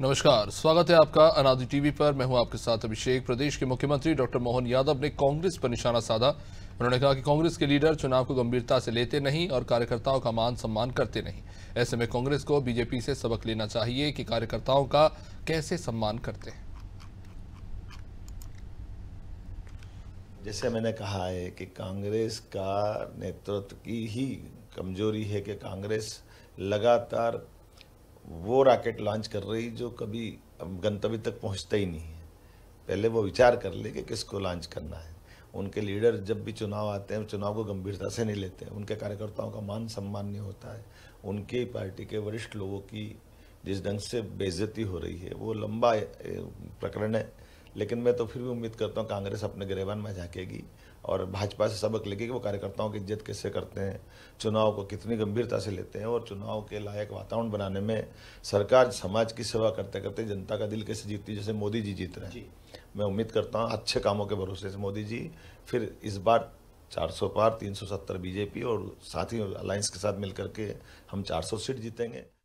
नमस्कार स्वागत है आपका अनादि टीवी पर मैं हूं आपके साथ अभिषेक प्रदेश के मुख्यमंत्री डॉक्टर मोहन यादव ने कांग्रेस पर निशाना साधा उन्होंने कहा कि कांग्रेस के लीडर चुनाव को गंभीरता से लेते नहीं और कार्यकर्ताओं का मान सम्मान करते नहीं ऐसे में कांग्रेस को बीजेपी से सबक लेना चाहिए कि कार्यकर्ताओं का कैसे सम्मान करते हैं जैसे मैंने कहा है कि कांग्रेस का नेतृत्व की ही कमजोरी है कि कांग्रेस लगातार वो रॉकेट लॉन्च कर रही जो कभी गंतव्य तक पहुंचता ही नहीं है पहले वो विचार कर ले कि किसको लॉन्च करना है उनके लीडर जब भी चुनाव आते हैं चुनाव को गंभीरता से नहीं लेते हैं उनके कार्यकर्ताओं का मान सम्मान नहीं होता है उनके पार्टी के वरिष्ठ लोगों की जिस ढंग से बेइज्जती हो रही है वो लंबा प्रकरण है लेकिन मैं तो फिर भी उम्मीद करता हूँ कांग्रेस अपने गिरेबान में झाँकेगी और भाजपा से सबक लेके कि वो कार्यकर्ताओं की इज्जत कैसे करते हैं चुनाव को कितनी गंभीरता से लेते हैं और चुनाव के लायक वातावरण बनाने में सरकार समाज की सेवा करते करते जनता का दिल कैसे जीतती है जैसे मोदी जी जीत रहे हैं मैं उम्मीद करता हूँ अच्छे कामों के भरोसे से मोदी जी फिर इस बार 400 पार 370 बीजेपी और साथ ही अलायंस के साथ मिलकर के हम 400 सीट जीतेंगे